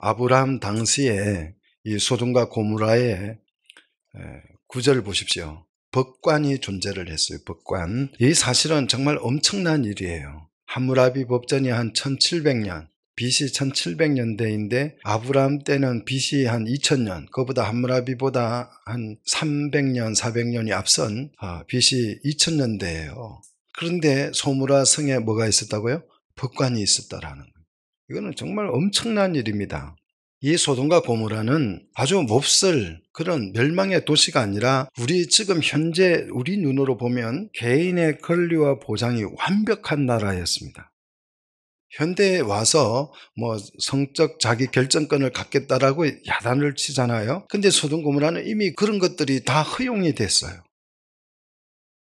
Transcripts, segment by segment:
아브라함 당시에 이 소돔과 고무라의 구절 을 보십시오. 법관이 존재를 했어요. 법관. 이 사실은 정말 엄청난 일이에요. 함무라비 법전이 한 1700년, BC 1700년대인데 아브라함 때는 BC 한 2000년, 그보다 함무라비보다한 300년, 400년이 앞선 아, BC 2000년대예요. 그런데 소무라 성에 뭐가 있었다고요? 법관이 있었다라는 거예요. 이거는 정말 엄청난 일입니다. 이 소돔과 고모라는 아주 몹쓸 그런 멸망의 도시가 아니라 우리 지금 현재 우리 눈으로 보면 개인의 권리와 보장이 완벽한 나라였습니다. 현대에 와서 뭐 성적 자기 결정권을 갖겠다라고 야단을 치잖아요. 근데 소돔 고모라는 이미 그런 것들이 다 허용이 됐어요.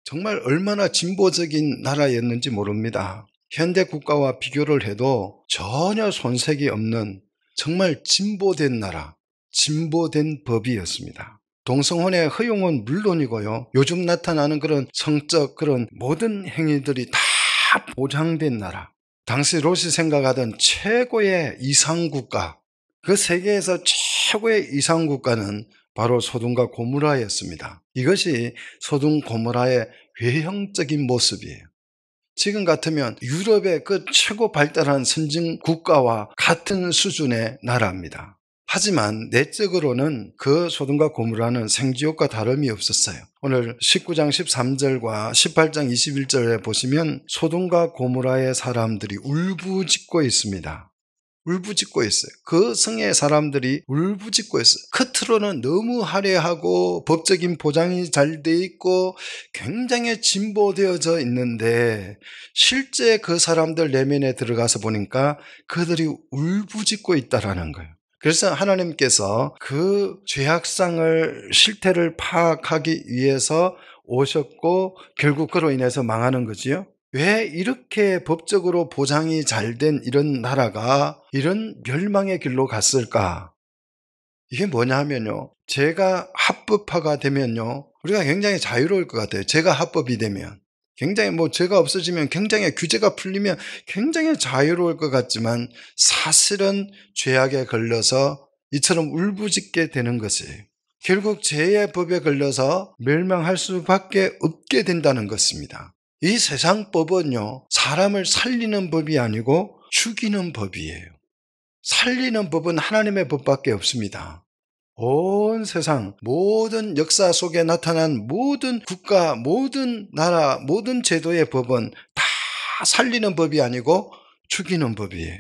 정말 얼마나 진보적인 나라였는지 모릅니다. 현대 국가와 비교를 해도 전혀 손색이 없는 정말 진보된 나라, 진보된 법이었습니다. 동성혼의 허용은 물론이고요. 요즘 나타나는 그런 성적 그런 모든 행위들이 다 보장된 나라. 당시 로이 생각하던 최고의 이상국가, 그 세계에서 최고의 이상국가는 바로 소돔과 고무라였습니다. 이것이 소돔 고무라의 외형적인 모습이에요. 지금 같으면 유럽의 그 최고 발달한 선진 국가와 같은 수준의 나라입니다. 하지만 내적으로는 그 소돔과 고무라는 생지옥과 다름이 없었어요. 오늘 19장 13절과 18장 21절에 보시면 소돔과 고무라의 사람들이 울부짖고 있습니다. 울부짖고 있어요. 그 성의 사람들이 울부짖고 있어요. 겉으로는 너무 화려하고 법적인 보장이 잘 돼 있고 굉장히 진보되어져 있는데 실제 그 사람들 내면에 들어가서 보니까 그들이 울부짖고 있다라는 거예요. 그래서 하나님께서 그 죄악상을 실태를 파악하기 위해서 오셨고 결국 그로 인해서 망하는 거지요. 왜 이렇게 법적으로 보장이 잘 된 이런 나라가 이런 멸망의 길로 갔을까? 이게 뭐냐 하면요. 제가 합법화가 되면요. 우리가 굉장히 자유로울 것 같아요. 제가 합법이 되면. 굉장히 뭐제가 없어지면 굉장히 규제가 풀리면 굉장히 자유로울 것 같지만 사실은 죄악에 걸려서 이처럼 울부짖게 되는 것이에요. 결국 죄의 법에 걸려서 멸망할 수밖에 없게 된다는 것입니다. 이 세상 법은요, 사람을 살리는 법이 아니고 죽이는 법이에요. 살리는 법은 하나님의 법밖에 없습니다. 온 세상 모든 역사 속에 나타난 모든 국가, 모든 나라, 모든 제도의 법은 다 살리는 법이 아니고 죽이는 법이에요.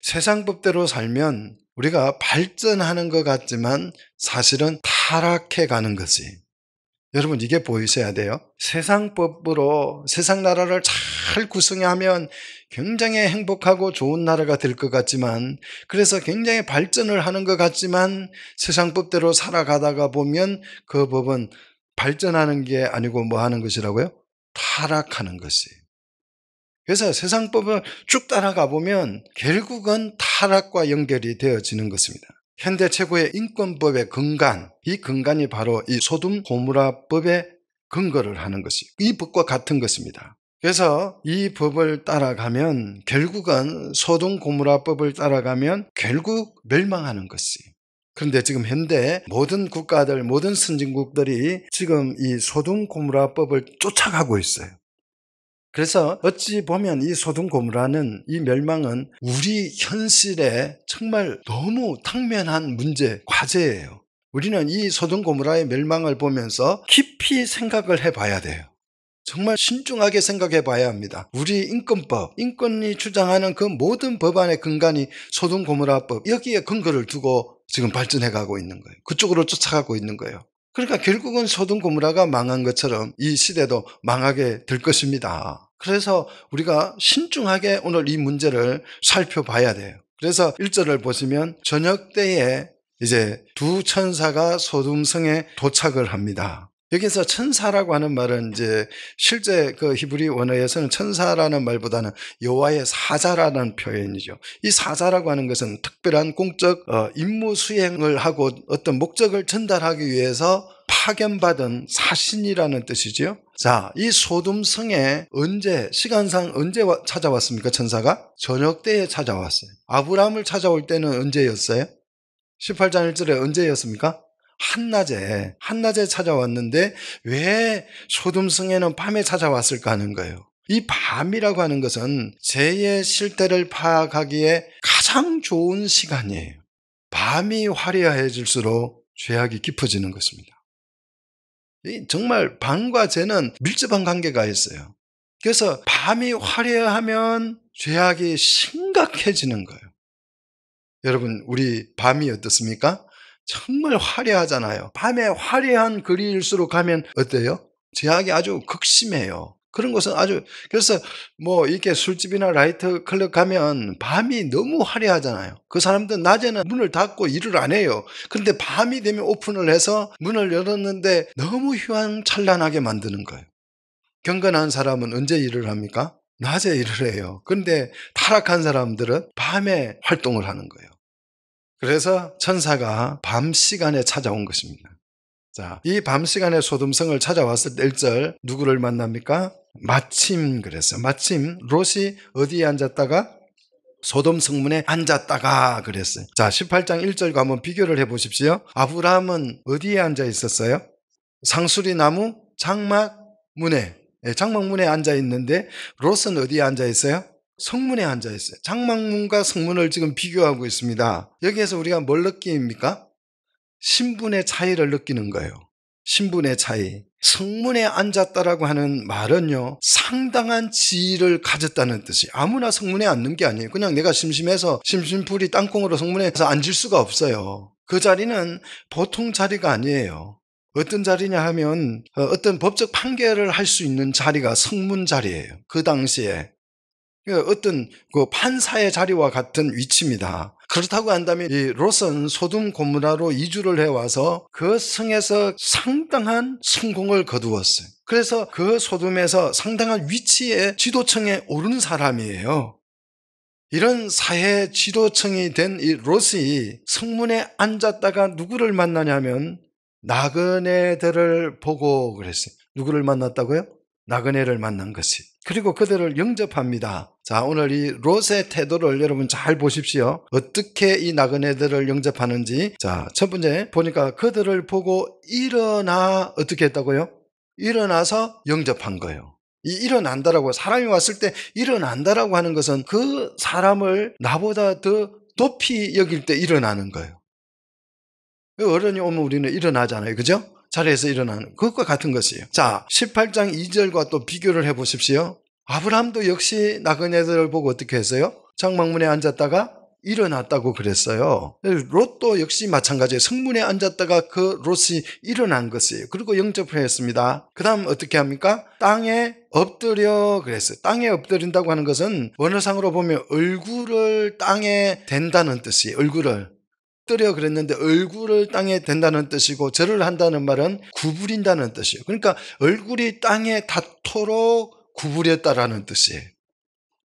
세상 법대로 살면 우리가 발전하는 것 같지만 사실은 타락해 가는 것이 여러분 이게 보이셔야 돼요. 세상법으로 세상 나라를 잘 구성하면 굉장히 행복하고 좋은 나라가 될 것 같지만 그래서 굉장히 발전을 하는 것 같지만 세상법대로 살아가다가 보면 그 법은 발전하는 게 아니고 뭐 하는 것이라고요? 타락하는 것이 그래서 세상법을 쭉 따라가 보면 결국은 타락과 연결이 되어지는 것입니다. 현대 최고의 인권법의 근간, 이 근간이 바로 이 소돔 고무라법의 근거를 하는 것이 이 법과 같은 것입니다. 그래서 이 법을 따라가면 결국은 소돔 고무라법을 따라가면 결국 멸망하는 것이 그런데 지금 현대 모든 국가들, 모든 선진국들이 지금 이 소돔 고무라법을 쫓아가고 있어요. 그래서 어찌 보면 이 소돔 고무라는 이 멸망은 우리 현실에 정말 너무 당면한 문제, 과제예요. 우리는 이 소돔 고무라의 멸망을 보면서 깊이 생각을 해봐야 돼요. 정말 신중하게 생각해 봐야 합니다. 우리 인권법, 인권이 주장하는 그 모든 법안의 근간이 소돔 고무라법 여기에 근거를 두고 지금 발전해 가고 있는 거예요. 그쪽으로 쫓아가고 있는 거예요. 그러니까 결국은 소돔 고무라가 망한 것처럼 이 시대도 망하게 될 것입니다. 그래서 우리가 신중하게 오늘 이 문제를 살펴봐야 돼요. 그래서 1절을 보시면 저녁 때에 이제 두 천사가 소돔성에 도착을 합니다. 여기서 천사라고 하는 말은 이제 실제 그 히브리 원어에서는 천사라는 말보다는 여호와의 사자라는 표현이죠. 이 사자라고 하는 것은 특별한 공적 어, 임무 수행을 하고 어떤 목적을 전달하기 위해서 파견받은 사신이라는 뜻이지요. 자, 이 소돔성에 언제 시간상 언제 찾아왔습니까? 천사가 저녁 때에 찾아왔어요. 아브라함을 찾아올 때는 언제였어요? 18장 1절에 언제였습니까? 한낮에 한낮에 찾아왔는데 왜 소돔성에는 밤에 찾아왔을까 하는 거예요. 이 밤이라고 하는 것은 죄의 실태를 파악하기에 가장 좋은 시간이에요. 밤이 화려해질수록 죄악이 깊어지는 것입니다. 정말 밤과 죄는 밀접한 관계가 있어요. 그래서 밤이 화려하면 죄악이 심각해지는 거예요. 여러분, 우리 밤이 어떻습니까? 정말 화려하잖아요. 밤에 화려한 그릴일수록 가면 어때요? 제약이 아주 극심해요. 그런 것은 아주 그래서 뭐 이렇게 술집이나 라이트 클럽 가면 밤이 너무 화려하잖아요. 그 사람들 낮에는 문을 닫고 일을 안 해요. 그런데 밤이 되면 오픈을 해서 문을 열었는데 너무 휘황찬란하게 만드는 거예요. 경건한 사람은 언제 일을 합니까? 낮에 일을 해요. 그런데 타락한 사람들은 밤에 활동을 하는 거예요. 그래서 천사가 밤 시간에 찾아온 것입니다. 자, 이 밤 시간에 소돔성을 찾아왔을 때 1절 누구를 만납니까? 마침 그랬어요. 마침 롯이 어디에 앉았다가 소돔 성문에 앉았다가 그랬어요. 자, 18장 1절과 한번 비교를 해 보십시오. 아브라함은 어디에 앉아 있었어요? 상수리 나무 장막 문에 예, 장막 문에 앉아 있는데 롯은 어디에 앉아 있어요? 성문에 앉아 있어요. 장막문과 성문을 지금 비교하고 있습니다. 여기에서 우리가 뭘 느낍니까? 신분의 차이를 느끼는 거예요. 신분의 차이. 성문에 앉았다라고 하는 말은요, 상당한 지위를 가졌다는 뜻이 아무나 성문에 앉는 게 아니에요. 그냥 내가 심심해서 심심풀이 땅콩으로 성문에서 앉을 수가 없어요. 그 자리는 보통 자리가 아니에요. 어떤 자리냐 하면 어, 어떤 법적 판결을 할 수 있는 자리가 성문 자리예요. 그 당시에 그 어떤 그 판사의 자리와 같은 위치입니다. 그렇다고 한다면 이로스는 소돔 고무라로 이주를 해와서 그 성에서 상당한 성공을 거두었어요. 그래서 그 소돔에서 상당한 위치에 지도층에 오른 사람이에요. 이런 사회 지도층이 된 이로스이 성문에 앉았다가 누구를 만나냐면 나그네들을 보고 그랬어요. 누구를 만났다고요? 나그네를 만난 것이. 그리고 그들을 영접합니다. 자, 오늘 이 롯의 태도를 여러분 잘 보십시오. 어떻게 이 나그네들을 영접하는지. 자, 첫 번째 보니까 그들을 보고 일어나 어떻게 했다고요? 일어나서 영접한 거예요. 이 일어난다라고 사람이 왔을 때 일어난다라고 하는 것은 그 사람을 나보다 더 높이 여길 때 일어나는 거예요. 어른이 오면 우리는 일어나잖아요. 그죠? 자리에서 일어나는 그것과 같은 것이에요. 자, 18장 2절과 또 비교를 해 보십시오. 아브라함도 역시 나그네들을 보고 어떻게 했어요? 장막문에 앉았다가 일어났다고 그랬어요. 롯도 역시 마찬가지예요. 성문에 앉았다가 그 롯이 일어난 것이에요. 그리고 영접했습니다. 을그 다음 어떻게 합니까? 땅에 엎드려 그랬어요. 땅에 엎드린다고 하는 것은 원어상으로 보면 얼굴을 땅에 댄다는 뜻이에요. 얼굴을. 엎드려 그랬는데 얼굴을 땅에 댄다는 뜻이고 절을 한다는 말은 구부린다는 뜻이에요. 그러니까 얼굴이 땅에 닿도록 구부렸다라는 뜻이에요.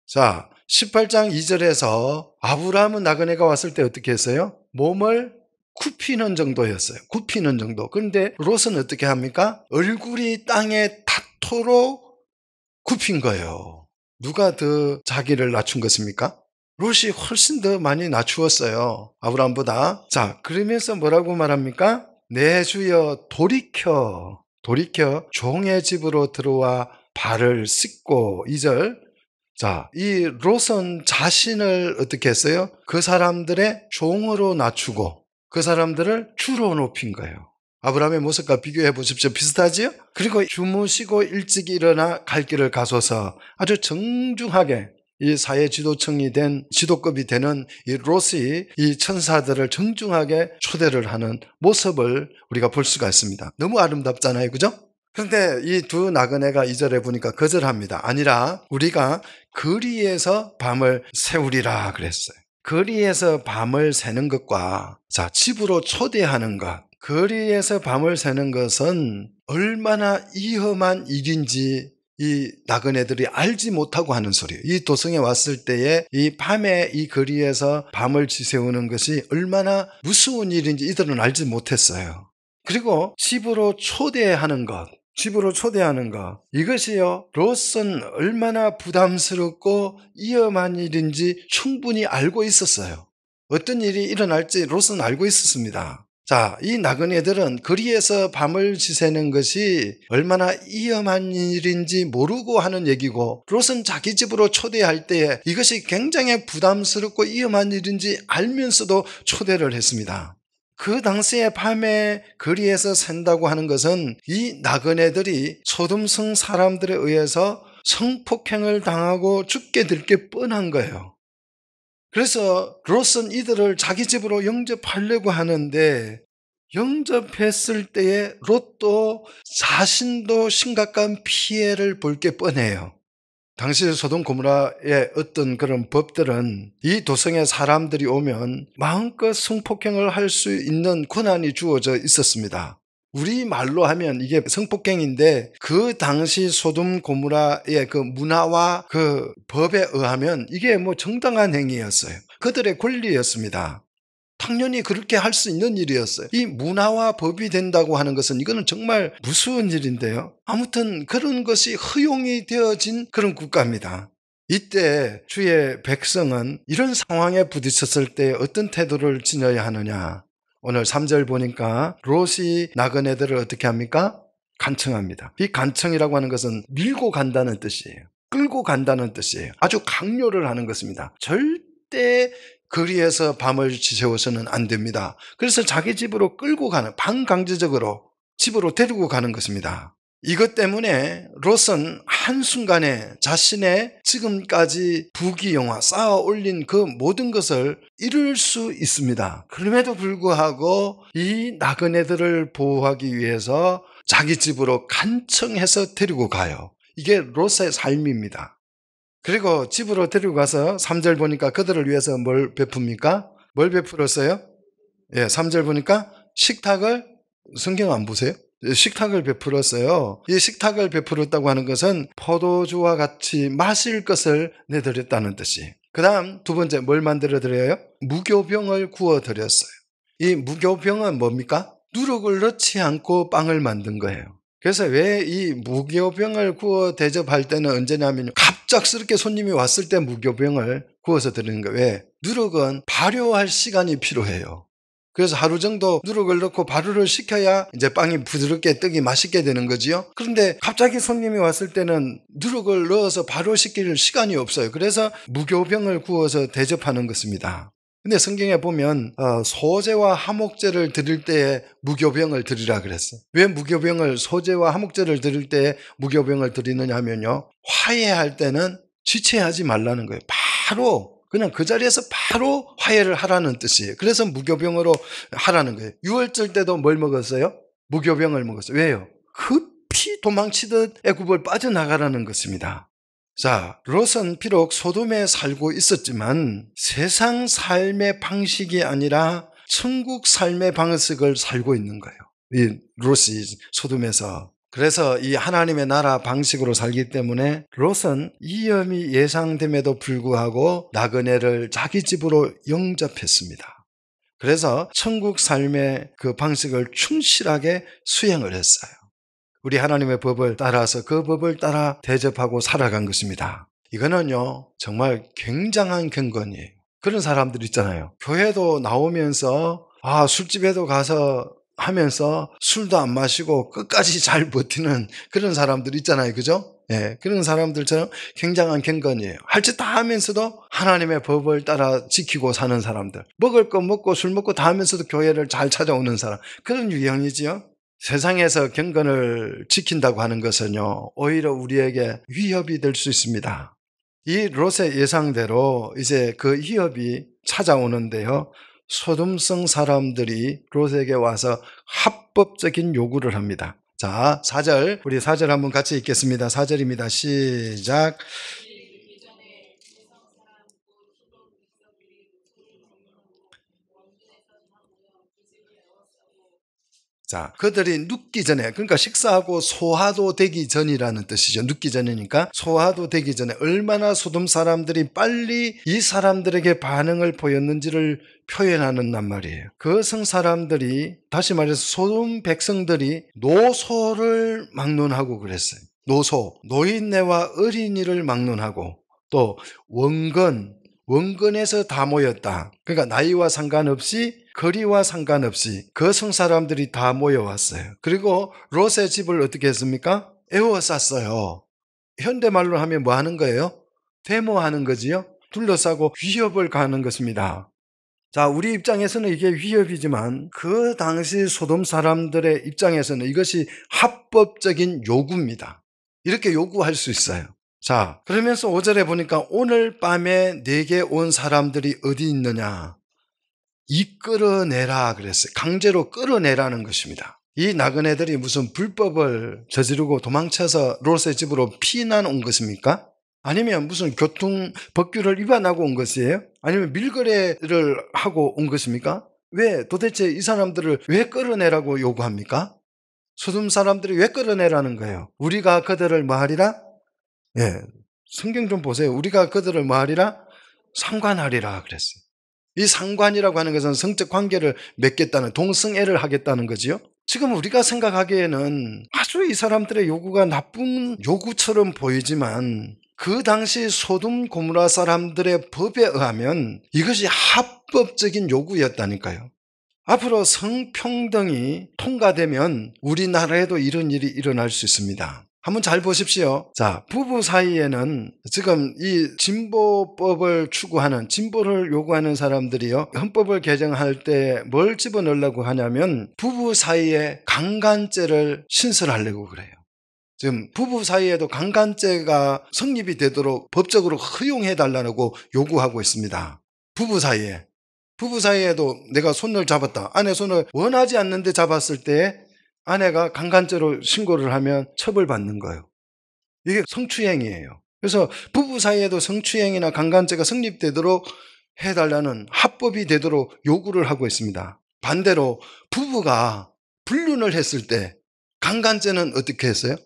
자, 18장 2절에서 아브라함은 나그네가 왔을 때 어떻게 했어요? 몸을 굽히는 정도였어요. 굽히는 정도. 그런데 롯은 어떻게 합니까? 얼굴이 땅에 닿도록 굽힌 거예요. 누가 더 자기를 낮춘 것입니까? 롯이 훨씬 더 많이 낮추었어요. 아브라함보다. 자, 그러면서 뭐라고 말합니까? 내 주여 돌이켜, 돌이켜 종의 집으로 들어와 발을 씻고 이절 자, 이 롯은 자신을 어떻게 했어요? 그 사람들의 종으로 낮추고 그 사람들을 주로 높인 거예요. 아브라함의 모습과 비교해 보십시오. 비슷하지요? 그리고 주무시고 일찍 일어나 갈 길을 가소서 아주 정중하게 이 사회 지도층이 된 지도급이 되는 이 롯이 이 천사들을 정중하게 초대를 하는 모습을 우리가 볼 수가 있습니다. 너무 아름답잖아요. 그죠? 그런데 이 두 나그네가 이절에 보니까 거절합니다. 아니라 우리가 거리에서 밤을 세우리라 그랬어요. 거리에서 밤을 새는 것과 자, 집으로 초대하는 것. 거리에서 밤을 새는 것은 얼마나 위험한 일인지 이 나그네들이 알지 못하고 하는 소리. 이 도성에 왔을 때에 이 밤에 이 거리에서 밤을 지새우는 것이 얼마나 무서운 일인지 이들은 알지 못했어요. 그리고 집으로 초대하는 것. 집으로 초대하는 것. 이것이요, 로선 얼마나 부담스럽고 위험한 일인지 충분히 알고 있었어요. 어떤 일이 일어날지 로선 알고 있었습니다. 자, 이 나그네들은 거리에서 밤을 지새는 것이 얼마나 위험한 일인지 모르고 하는 얘기고, 롯은 자기 집으로 초대할 때에 이것이 굉장히 부담스럽고 위험한 일인지 알면서도 초대를 했습니다. 그 당시에 밤에 거리에서 산다고 하는 것은 이 나그네들이 소돔성 사람들에 의해서 성폭행을 당하고 죽게 될 게 뻔한 거예요. 그래서 그로슨 이들을 자기 집으로 영접하려고 하는데 영접했을 때에 롯도 자신도 심각한 피해를 볼 게 뻔해요. 당시 소동 고무라의 어떤 그런 법들은 이 도성에 사람들이 오면 마음껏 성폭행을 할 수 있는 권한이 주어져 있었습니다. 우리말로 하면 이게 성폭행인데 그 당시 소돔 고무라의 그 문화와 그 법에 의하면 이게 뭐 정당한 행위였어요. 그들의 권리였습니다. 당연히 그렇게 할 수 있는 일이었어요. 이 문화와 법이 된다고 하는 것은 이거는 정말 무서운 일인데요. 아무튼 그런 것이 허용이 되어진 그런 국가입니다. 이때 주의 백성은 이런 상황에 부딪혔을 때 어떤 태도를 지녀야 하느냐. 오늘 3절 보니까 롯이 나그네들을 어떻게 합니까? 간청합니다. 이 간청이라고 하는 것은 밀고 간다는 뜻이에요. 끌고 간다는 뜻이에요. 아주 강요를 하는 것입니다. 절대 그리에서 밤을 지새워서는 안 됩니다. 그래서 자기 집으로 끌고 가는 반강제적으로 집으로 데리고 가는 것입니다. 이것 때문에 롯은 한순간에 자신의 지금까지 부귀영화 쌓아 올린 그 모든 것을 잃을 수 있습니다. 그럼에도 불구하고 이 나그네들을 보호하기 위해서 자기 집으로 간청해서 데리고 가요. 이게 롯의 삶입니다. 그리고 집으로 데리고 가서 3절 보니까 그들을 위해서 뭘 베풉니까? 뭘 베풀었어요? 예, 3절 보니까 식탁을 성경 안 보세요? 식탁을 베풀었어요. 이 식탁을 베풀었다고 하는 것은 포도주와 같이 마실 것을 내드렸다는 뜻이. 그 다음 두 번째 뭘 만들어 드려요? 무교병을 구워 드렸어요. 이 무교병은 뭡니까? 누룩을 넣지 않고 빵을 만든 거예요. 그래서 왜 이 무교병을 구워 대접할 때는 언제냐면 갑작스럽게 손님이 왔을 때 무교병을 구워서 드리는 거예요. 왜? 누룩은 발효할 시간이 필요해요. 그래서 하루 정도 누룩을 넣고 발효를 시켜야 이제 빵이 부드럽게 뜨기 맛있게 되는 거지요. 그런데 갑자기 손님이 왔을 때는 누룩을 넣어서 발효시킬 시간이 없어요. 그래서 무교병을 구워서 대접하는 것입니다. 근데 성경에 보면 어, 소재와 하목재를 드릴 때에 무교병을 드리라 그랬어. 요왜 무교병을 소재와 하목재를 드릴 때에 무교병을 드리느냐 하면요. 화해할 때는 지체하지 말라는 거예요. 바로 그냥 그 자리에서 바로 화해를 하라는 뜻이에요. 그래서 무교병으로 하라는 거예요. 6월절 때도 뭘 먹었어요? 무교병을 먹었어요. 왜요? 급히 도망치듯 애굽을 빠져나가라는 것입니다. 자, 롯은 비록 소돔에 살고 있었지만 세상 삶의 방식이 아니라 천국 삶의 방식을 살고 있는 거예요. 이 롯이 소돔에서 그래서 이 하나님의 나라 방식으로 살기 때문에 롯은 이염이 예상됨에도 불구하고 나그네를 자기 집으로 영접했습니다. 그래서 천국 삶의 그 방식을 충실하게 수행을 했어요. 우리 하나님의 법을 따라서 그 법을 따라 대접하고 살아간 것입니다. 이거는요, 정말 굉장한 경건이에요. 그런 사람들 있잖아요. 교회도 나오면서, 아, 술집에도 가서 하면서 술도 안 마시고 끝까지 잘 버티는 그런 사람들 있잖아요. 그죠? 예, 그런 사람들처럼 굉장한 경건이에요. 할 짓 다 하면서도 하나님의 법을 따라 지키고 사는 사람들. 먹을 거 먹고 술 먹고 다 하면서도 교회를 잘 찾아오는 사람. 그런 유형이지요. 세상에서 경건을 지킨다고 하는 것은요, 오히려 우리에게 위협이 될 수 있습니다. 이 롯의 예상대로 이제 그 위협이 찾아오는데요. 소돔성 사람들이 롯에게 와서 합법적인 요구를 합니다. 자, 4절. 우리 4절 한번 같이 읽겠습니다. 4절입니다. 시작. 자, 그들이 눕기 전에, 그러니까 식사하고 소화도 되기 전이라는 뜻이죠. 눕기 전이니까 소화도 되기 전에 얼마나 소돔 사람들이 빨리 이 사람들에게 반응을 보였는지를 표현하는단 말이에요. 그성 사람들이 다시 말해서 소돔 백성들이 노소를 막론하고 그랬어요. 노소, 노인네와 어린이를 막론하고 또 원근, 원근에서 다 모였다. 그러니까 나이와 상관없이 거리와 상관없이 그성 사람들이 다 모여왔어요. 그리고 롯의 집을 어떻게 했습니까? 에워쌌어요. 현대말로 하면 뭐 하는 거예요? 데모하는 거지요? 둘러싸고 위협을 가하는 것입니다. 자, 우리 입장에서는 이게 위협이지만 그 당시 소돔 사람들의 입장에서는 이것이 합법적인 요구입니다. 이렇게 요구할 수 있어요. 자, 그러면서 5절에 보니까 오늘 밤에 내게 온 사람들이 어디 있느냐? 이끌어내라 그랬어요. 강제로 끌어내라는 것입니다. 이 나그네들이 무슨 불법을 저지르고 도망쳐서 롯의 집으로 피난 온 것입니까? 아니면 무슨 교통 법규를 위반하고 온 것이에요? 아니면 밀거래를 하고 온 것입니까? 왜 도대체 이 사람들을 왜 끌어내라고 요구합니까? 소돔 사람들이 왜 끌어내라는 거예요? 우리가 그들을 말이라 예. 성경 좀 보세요. 우리가 그들을 말이라 상관하리라 그랬어요. 이 상관이라고 하는 것은 성적 관계를 맺겠다는 동성애를 하겠다는 거지요. 지금 우리가 생각하기에는 아주 이 사람들의 요구가 나쁜 요구처럼 보이지만 그 당시 소돔 고무라 사람들의 법에 의하면 이것이 합법적인 요구였다니까요. 앞으로 성평등이 통과되면 우리나라에도 이런 일이 일어날 수 있습니다. 한번 잘 보십시오. 자, 부부 사이에는 지금 이 진보법을 추구하는, 진보를 요구하는 사람들이요. 헌법을 개정할 때 뭘 집어넣으려고 하냐면 부부 사이에 강간죄를 신설하려고 그래요. 지금 부부 사이에도 강간죄가 성립이 되도록 법적으로 허용해 달라고 요구하고 있습니다. 부부 사이에 부부 사이에도 내가 손을 잡았다. 아내 손을 원하지 않는데 잡았을 때 아내가 강간죄로 신고를 하면 처벌받는 거예요. 이게 성추행이에요. 그래서 부부 사이에도 성추행이나 강간죄가 성립되도록 해달라는 합법이 되도록 요구를 하고 있습니다. 반대로 부부가 불륜을 했을 때 강간죄는 어떻게 했어요?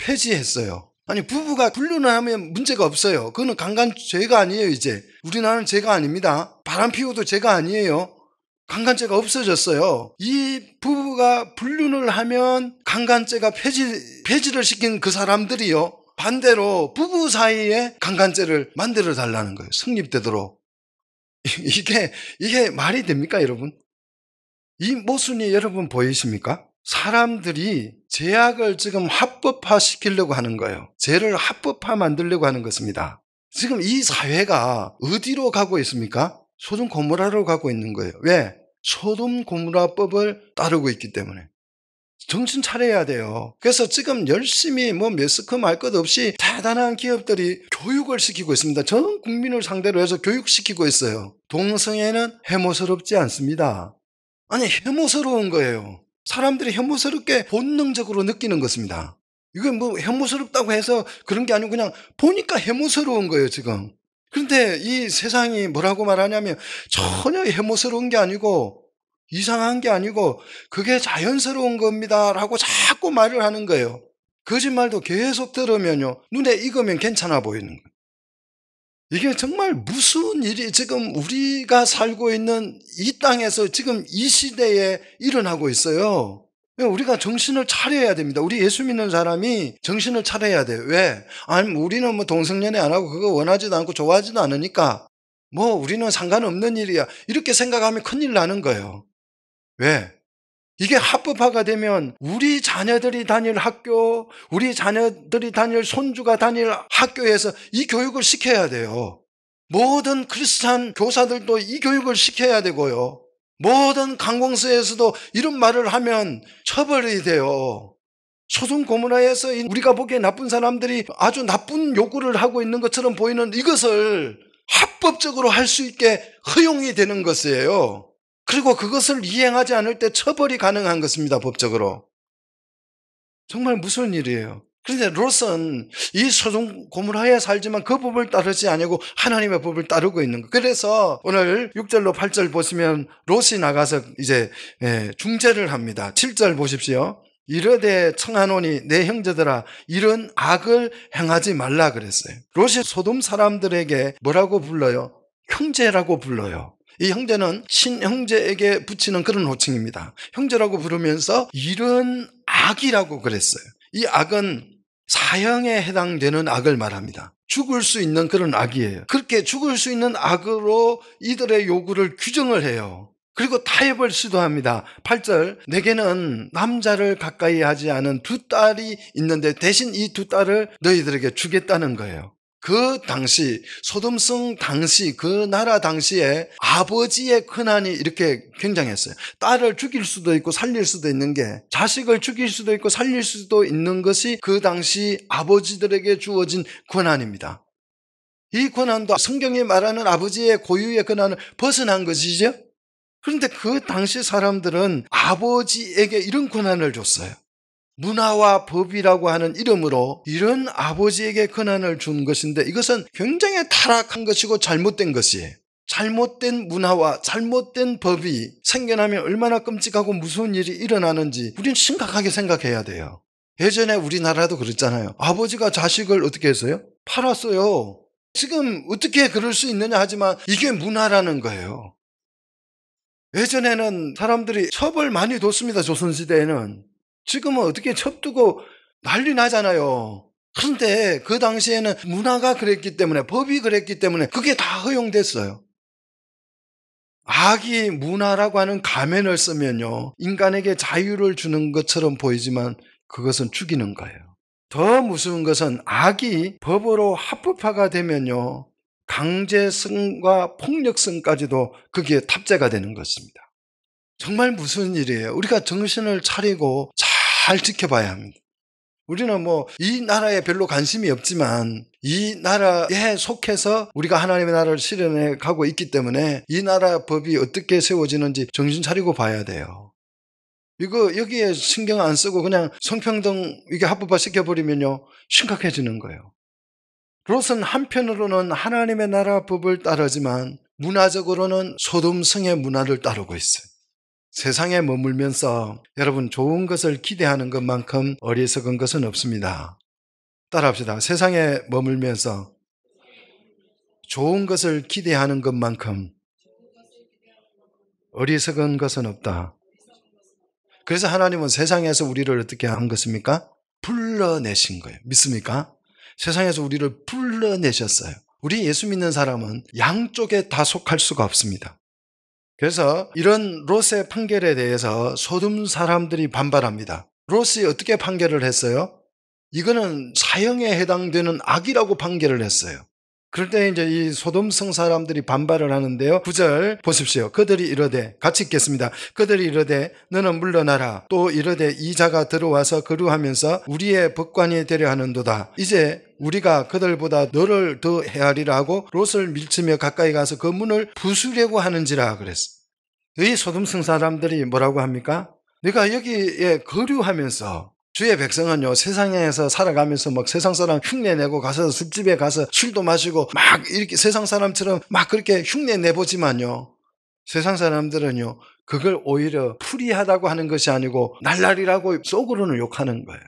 폐지했어요. 아니 부부가 불륜을 하면 문제가 없어요. 그거는 강간죄가 아니에요 이제. 우리나라는 죄가 아닙니다. 바람 피우도 죄가 아니에요. 강간죄가 없어졌어요. 이 부부가 불륜을 하면 강간죄가 폐지, 폐지를 시킨 그 사람들이요. 반대로 부부 사이에 강간죄를 만들어 달라는 거예요. 성립되도록. 이게, 이게 말이 됩니까, 여러분? 이 모순이 여러분 보이십니까? 사람들이 제약을 지금 합법화 시키려고 하는 거예요. 죄를 합법화 만들려고 하는 것입니다. 지금 이 사회가 어디로 가고 있습니까? 소돔 고무라로 가고 있는 거예요. 왜? 소돔 고무라법을 따르고 있기 때문에. 정신 차려야 돼요. 그래서 지금 열심히 뭐메스컴할 것 없이 대단한 기업들이 교육을 시키고 있습니다. 전 국민을 상대로 해서 교육시키고 있어요. 동성애는 해모스럽지 않습니다. 아니, 해모스러운 거예요. 사람들이 혐오스럽게 본능적으로 느끼는 것입니다. 이건 뭐 혐오스럽다고 해서 그런 게 아니고 그냥 보니까 혐오스러운 거예요, 지금. 그런데 이 세상이 뭐라고 말하냐면 전혀 혐오스러운 게 아니고 이상한 게 아니고 그게 자연스러운 겁니다라고 자꾸 말을 하는 거예요. 거짓말도 계속 들으면요. 눈에 익으면 괜찮아 보이는 거예요. 이게 정말 무슨 일이 지금 우리가 살고 있는 이 땅에서 지금 이 시대에 일어나고 있어요. 예, 우리가 정신을 차려야 됩니다. 우리 예수 믿는 사람이 정신을 차려야 돼 왜? 아니, 뭐 우리는 뭐 동성연애 안 하고 그거 원하지도 않고 좋아하지도 않으니까 뭐 우리는 상관없는 일이야. 이렇게 생각하면 큰일 나는 거예요. 왜? 이게 합법화가 되면 우리 자녀들이 다닐 학교, 우리 자녀들이 다닐 손주가 다닐 학교에서 이 교육을 시켜야 돼요. 모든 크리스찬 교사들도 이 교육을 시켜야 되고요. 모든 관공서에서도 이런 말을 하면 처벌이 돼요. 소송 고문화에서 우리가 보기에 나쁜 사람들이 아주 나쁜 요구를 하고 있는 것처럼 보이는 이것을 합법적으로 할 수 있게 허용이 되는 것이에요. 그리고 그것을 이행하지 않을 때 처벌이 가능한 것입니다, 법적으로. 정말 무서운 일이에요. 그런데 롯은 이 소중 고물하에 살지만 그 법을 따르지 아니고 하나님의 법을 따르고 있는 거. 그래서 오늘 6절로 8절 보시면 롯이 나가서 이제 예, 중재를 합니다. 7절 보십시오. 이르되 청하노니 내 형제들아 이런 악을 행하지 말라 그랬어요. 롯이 소돔 사람들에게 뭐라고 불러요? 형제라고 불러요. 이 형제는 친형제에게 붙이는 그런 호칭입니다. 형제라고 부르면서 이런 악이라고 그랬어요. 이 악은 사형에 해당되는 악을 말합니다. 죽을 수 있는 그런 악이에요. 그렇게 죽을 수 있는 악으로 이들의 요구를 규정을 해요. 그리고 타협을 시도합니다. 8절, 내게는 남자를 가까이 하지 않은 두 딸이 있는데 대신 이 두 딸을 너희들에게 주겠다는 거예요. 그 당시 소돔성 당시 그 나라 당시에 아버지의 큰한이 이렇게 굉장했어요. 딸을 죽일 수도 있고 살릴 수도 있는 게 자식을 죽일 수도 있고 살릴 수도 있는 것이 그 당시 아버지들에게 주어진 권한입니다. 이 권한도 성경이 말하는 아버지의 고유의 권한을 벗어난 것이죠. 그런데 그 당시 사람들은 아버지에게 이런 권한을 줬어요. 문화와 법이라고 하는 이름으로 이런 아버지에게 권한을 준 것인데 이것은 굉장히 타락한 것이고 잘못된 것이에요. 잘못된 문화와 잘못된 법이 생겨나면 얼마나 끔찍하고 무서운 일이 일어나는지 우린 심각하게 생각해야 돼요. 예전에 우리나라도 그랬잖아요. 아버지가 자식을 어떻게 했어요? 팔았어요. 지금 어떻게 그럴 수 있느냐 하지만 이게 문화라는 거예요. 예전에는 사람들이 첩을 많이 뒀습니다. 조선시대에는. 지금은 어떻게 첩두고 난리 나잖아요. 그런데 그 당시에는 문화가 그랬기 때문에 법이 그랬기 때문에 그게 다 허용됐어요. 악이 문화라고 하는 가면을 쓰면요. 인간에게 자유를 주는 것처럼 보이지만 그것은 죽이는 거예요. 더 무서운 것은 악이 법으로 합법화가 되면요. 강제성과 폭력성까지도 그게 탑재가 되는 것입니다. 정말 무슨 일이에요? 우리가 정신을 차리고 잘 지켜봐야 합니다. 우리는 뭐 이 나라에 별로 관심이 없지만 이 나라에 속해서 우리가 하나님의 나라를 실현해 가고 있기 때문에 이 나라 법이 어떻게 세워지는지 정신 차리고 봐야 돼요. 이거 여기에 신경 안 쓰고 그냥 성평등 이게 합법화 시켜버리면요 심각해지는 거예요. 롯은 한편으로는 하나님의 나라 법을 따르지만 문화적으로는 소돔성의 문화를 따르고 있어요. 세상에 머물면서 여러분 좋은 것을 기대하는 것만큼 어리석은 것은 없습니다. 따라합시다. 세상에 머물면서 좋은 것을 기대하는 것만큼 어리석은 것은 없다. 그래서 하나님은 세상에서 우리를 어떻게 한 것입니까? 불러내신 거예요. 믿습니까? 세상에서 우리를 불러내셨어요. 우리 예수 믿는 사람은 양쪽에 다 속할 수가 없습니다. 그래서 이런 로스의 판결에 대해서 소돔 사람들이 반발합니다. 로스 어떻게 판결을 했어요? 이거는 사형에 해당되는 악이라고 판결을 했어요. 그럴 때 이제 이 소돔성 사람들이 반발을 하는데요. 구절 보십시오. 그들이 이러되 같이 읽겠습니다. 그들이 이러되 너는 물러나라. 또 이러되 이자가 들어와서 거루하면서 우리의 법관이 되려 하는도다. 이제 우리가 그들보다 너를 더 헤아리라 하고 롯을 밀치며 가까이 가서 그 문을 부수려고 하는지라 그랬어. 이 소돔성 사람들이 뭐라고 합니까? 내가 여기에 거류하면서 주의 백성은요 세상에서 살아가면서 막 세상 사람 흉내 내고 가서 술집에 가서 술도 마시고 막 이렇게 세상 사람처럼 막 그렇게 흉내 내보지만요 세상 사람들은요 그걸 오히려 풀이하다고 하는 것이 아니고 날라리라고 속으로는 욕하는 거예요.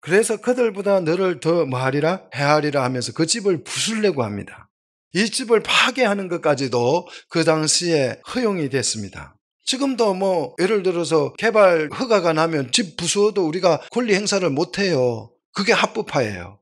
그래서 그들보다 너를 더 뭐하리라 해하리라 하면서 그 집을 부술려고 합니다. 이 집을 파괴하는 것까지도 그 당시에 허용이 됐습니다. 지금도 뭐 예를 들어서 개발 허가가 나면 집 부수어도 우리가 권리 행사를 못해요. 그게 합법화예요.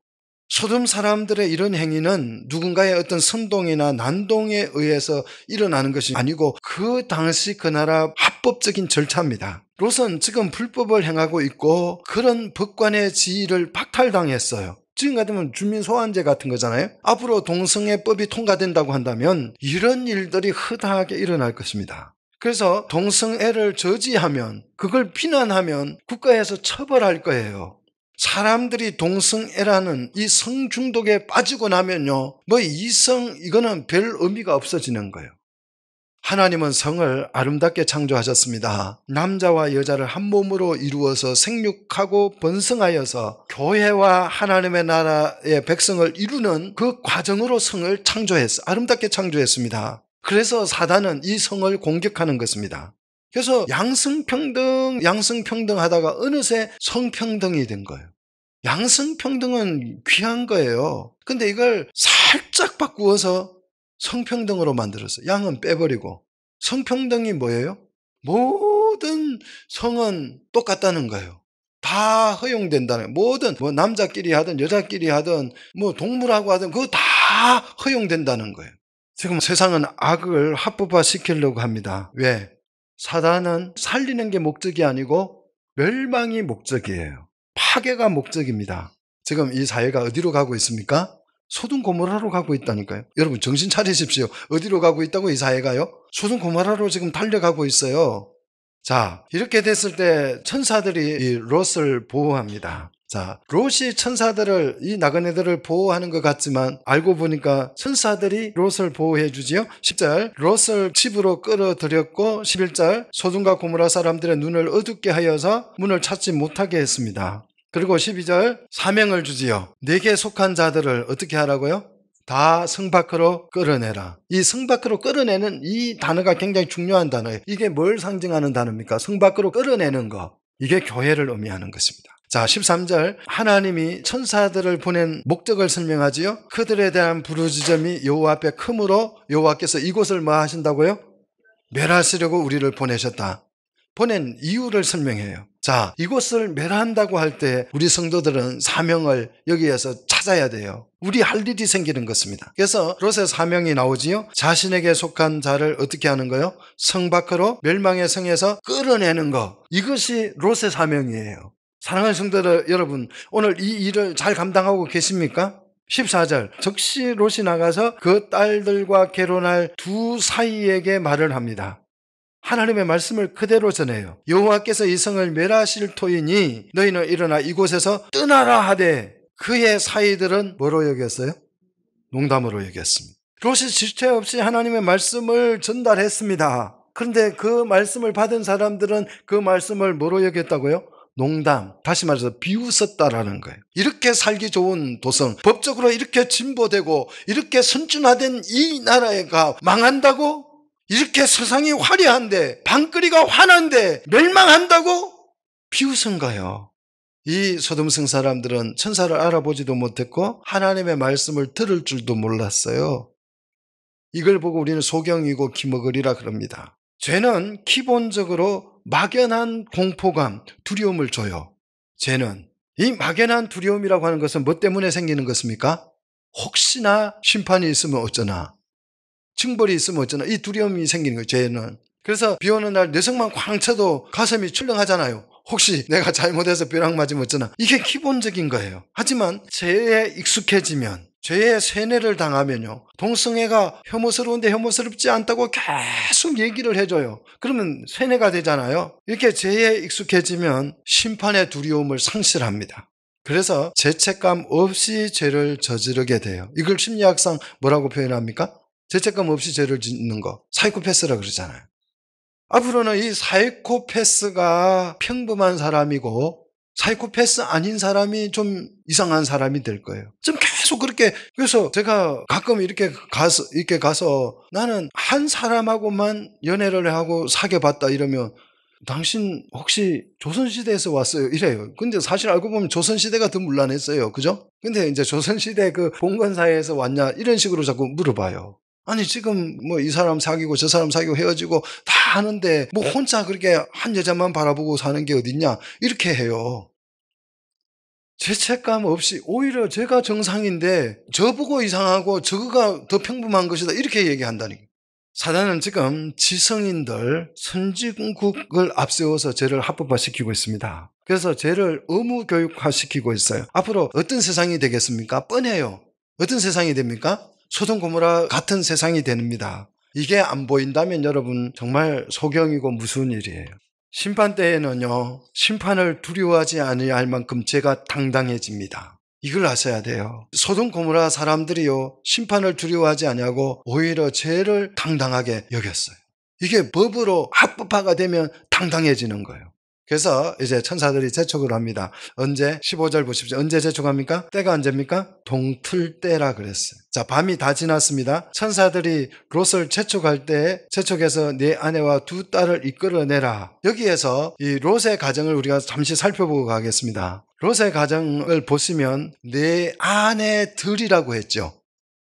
소돔 사람들의 이런 행위는 누군가의 어떤 선동이나 난동에 의해서 일어나는 것이 아니고 그 당시 그 나라 합법적인 절차입니다. 로은 지금 불법을 행하고 있고 그런 법관의 지위를 박탈당했어요. 지금 같으면 주민소환제 같은 거잖아요. 앞으로 동성애법이 통과된다고 한다면 이런 일들이 허다하게 일어날 것입니다. 그래서 동성애를 저지하면 그걸 비난하면 국가에서 처벌할 거예요. 사람들이 동성애라는 이 성중독에 빠지고 나면요. 뭐 이성 이거는 별 의미가 없어지는 거예요. 하나님은 성을 아름답게 창조하셨습니다. 남자와 여자를 한 몸으로 이루어서 생육하고 번성하여서 교회와 하나님의 나라의 백성을 이루는 그 과정으로 성을 창조했어. 아름답게 창조했습니다. 그래서 사단은 이 성을 공격하는 것입니다. 그래서 양성평등, 양성평등 하다가 어느새 성평등이 된 거예요. 양성평등은 귀한 거예요. 근데 이걸 살짝 바꾸어서 성평등으로 만들었어요. 양은 빼버리고. 성평등이 뭐예요? 모든 성은 똑같다는 거예요. 다 허용된다는 거예요. 모든 뭐 남자끼리 하든 여자끼리 하든 뭐 동물하고 하든 그거 다 허용된다는 거예요. 지금 세상은 악을 합법화 시키려고 합니다. 왜? 사단은 살리는 게 목적이 아니고 멸망이 목적이에요. 파괴가 목적입니다. 지금 이 사회가 어디로 가고 있습니까? 소등 고모라로 가고 있다니까요. 여러분 정신 차리십시오. 어디로 가고 있다고 이 사회가요? 소등 고모라로 지금 달려가고 있어요. 자, 이렇게 됐을 때 천사들이 이 롯을 보호합니다. 자, 롯이 천사들을, 이 나그네들을 보호하는 것 같지만 알고 보니까 천사들이 롯을 보호해 주지요. 10절, 롯을 집으로 끌어들였고 11절, 소중과 고무라 사람들의 눈을 어둡게 하여서 문을 찾지 못하게 했습니다. 그리고 12절, 사명을 주지요. 내게 속한 자들을 어떻게 하라고요? 다 성 밖으로 끌어내라. 이 성 밖으로 끌어내는 이 단어가 굉장히 중요한 단어예요. 이게 뭘 상징하는 단어입니까? 성 밖으로 끌어내는 거. 이게 교회를 의미하는 것입니다. 자, 13절. 하나님이 천사들을 보낸 목적을 설명하지요. 그들에 대한 부르짖음이 여호와 앞에 크므로 여호와께서 이곳을 뭐 하신다고요? 멸하시려고 우리를 보내셨다. 보낸 이유를 설명해요. 자, 이곳을 멸한다고 할 때 우리 성도들은 사명을 여기에서 찾아야 돼요. 우리 할 일이 생기는 것입니다. 그래서 롯의 사명이 나오지요. 자신에게 속한 자를 어떻게 하는 거요? 성 밖으로 멸망의 성에서 끌어내는 거. 이것이 롯의 사명이에요. 사랑하는 성도 여러분, 오늘 이 일을 잘 감당하고 계십니까? 14절. 즉시 롯이 나가서 그 딸들과 결혼할 두 사이에게 말을 합니다. 하나님의 말씀을 그대로 전해요. 여호와께서 이 성을 멸하실 토이니 너희는 일어나 이곳에서 떠나라 하되 그의 사이들은 뭐로 여겼어요? 농담으로 여겼습니다. 롯이 지체 없이 하나님의 말씀을 전달했습니다. 그런데 그 말씀을 받은 사람들은 그 말씀을 뭐로 여겼다고요? 농담, 다시 말해서 비웃었다라는 거예요. 이렇게 살기 좋은 도성, 법적으로 이렇게 진보되고 이렇게 선진화된 이 나라가 망한다고? 이렇게 세상이 화려한데 방글이가화난데 멸망한다고? 비웃은가요? 이 소돔성 사람들은 천사를 알아보지도 못했고 하나님의 말씀을 들을 줄도 몰랐어요. 이걸 보고 우리는 소경이고 기먹으리라 그럽니다. 죄는 기본적으로 막연한 공포감, 두려움을 줘요. 죄는. 이 막연한 두려움이라고 하는 것은 뭐 때문에 생기는 것입니까? 혹시나 심판이 있으면 어쩌나. 징벌이 있으면 어쩌나. 이 두려움이 생기는 거예요, 죄는. 그래서 비 오는 날 뇌성만 광 쳐도 가슴이 출렁하잖아요. 혹시 내가 잘못해서 벼락 맞으면 어쩌나. 이게 기본적인 거예요. 하지만 죄에 익숙해지면 죄의 세뇌를 당하면요. 동성애가 혐오스러운데 혐오스럽지 않다고 계속 얘기를 해줘요. 그러면 세뇌가 되잖아요. 이렇게 죄에 익숙해지면 심판의 두려움을 상실합니다. 그래서 죄책감 없이 죄를 저지르게 돼요. 이걸 심리학상 뭐라고 표현합니까? 죄책감 없이 죄를 짓는 거. 사이코패스라 그러잖아요. 앞으로는 이 사이코패스가 평범한 사람이고 사이코패스 아닌 사람이 좀 이상한 사람이 될 거예요. 좀 계속 그렇게 그래서 제가 가끔 이렇게 가서 이렇게 가서 나는 한 사람하고만 연애를 하고 사귀어 봤다 이러면 당신 혹시 조선시대에서 왔어요? 이래요. 근데 사실 알고 보면 조선시대가 더 문란했어요. 그죠? 근데 이제 조선시대 그봉건사에서 왔냐? 이런 식으로 자꾸 물어봐요. 아니 지금 뭐 이 사람 사귀고 저 사람 사귀고 헤어지고 다 하는데 뭐 혼자 그렇게 한 여자만 바라보고 사는 게 어딨냐 이렇게 해요. 죄책감 없이 오히려 제가 정상인데 저보고 이상하고 저거가 더 평범한 것이다 이렇게 얘기한다니 사단은 지금 지성인들 선진국을 앞세워서 죄를 합법화시키고 있습니다. 그래서 죄를 의무교육화시키고 있어요. 앞으로 어떤 세상이 되겠습니까? 뻔해요. 어떤 세상이 됩니까? 소돔고무라 같은 세상이 됩니다. 이게 안 보인다면 여러분 정말 소경이고 무슨 일이에요. 심판 때에는요. 심판을 두려워하지 아니할 만큼 제가 당당해집니다. 이걸 아셔야 돼요. 소돔 고무라 사람들이요. 심판을 두려워하지 아니하고 오히려 죄를 당당하게 여겼어요. 이게 법으로 합법화가 되면 당당해지는 거예요. 그래서 이제 천사들이 재촉을 합니다. 언제? 15절 보십시오. 언제 재촉합니까? 때가 언제입니까? 동틀 때라 그랬어요. 자, 밤이 다 지났습니다. 천사들이 롯을 재촉할 때에 재촉해서 네 아내와 두 딸을 이끌어내라. 여기에서 이 롯의 가정을 우리가 잠시 살펴보고 가겠습니다. 롯의 가정을 보시면 네 아내들이라고 했죠.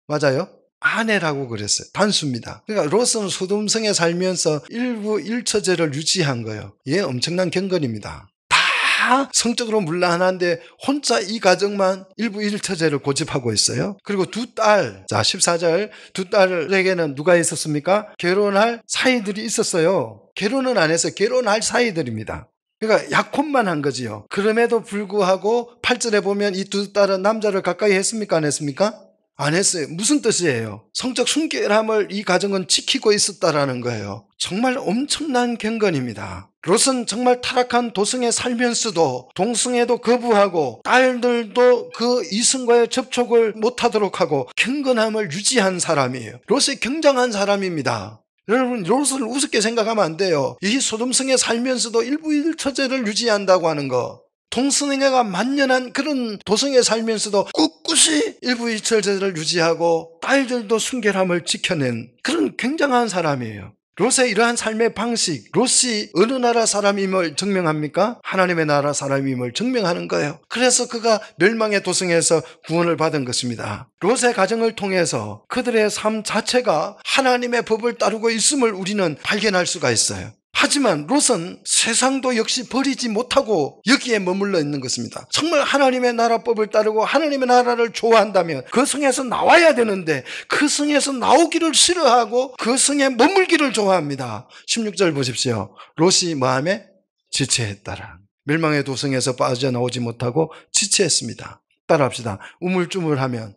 맞아요? 아내라고 그랬어요. 단수입니다. 그러니까 로스는 소돔성에 살면서 일부 일처제를 유지한 거예요. 예, 엄청난 경건입니다. 다 성적으로 물란한데 혼자 이 가정만 일부 일처제를 고집하고 있어요. 그리고 두 딸, 자 14절 두 딸에게는 누가 있었습니까? 결혼할 사이들이 있었어요. 결혼은 안 해서 결혼할 사이들입니다. 그러니까 약혼만 한 거지요. 그럼에도 불구하고 8절에 보면 이 두 딸은 남자를 가까이 했습니까? 안 했습니까? 안 했어요. 무슨 뜻이에요? 성적 순결함을 이 가정은 지키고 있었다라는 거예요. 정말 엄청난 경건입니다. 롯은 정말 타락한 도성에 살면서도 동승에도 거부하고 딸들도 그이승과의 접촉을 못하도록 하고 경건함을 유지한 사람이에요. 롯이 굉장한 사람입니다. 여러분 롯을 우습게 생각하면 안 돼요. 이 소돔성에 살면서도 일부일처제를 유지한다고 하는 거 동성애가 만연한 그런 도성에 살면서도 꿋꿋이 일부 의철제를 유지하고 딸들도 순결함을 지켜낸 그런 굉장한 사람이에요. 롯의 이러한 삶의 방식, 롯이 어느 나라 사람임을 증명합니까? 하나님의 나라 사람임을 증명하는 거예요. 그래서 그가 멸망의 도성에서 구원을 받은 것입니다. 롯의 가정을 통해서 그들의 삶 자체가 하나님의 법을 따르고 있음을 우리는 발견할 수가 있어요. 하지만 롯은 세상도 역시 버리지 못하고 여기에 머물러 있는 것입니다. 정말 하나님의 나라법을 따르고 하나님의 나라를 좋아한다면 그 성에서 나와야 되는데 그 성에서 나오기를 싫어하고 그 성에 머물기를 좋아합니다. 16절 보십시오. 롯이 마음에 지체했다라. 멸망의 도성에서 빠져나오지 못하고 지체했습니다. 따라합시다. 우물쭈물하면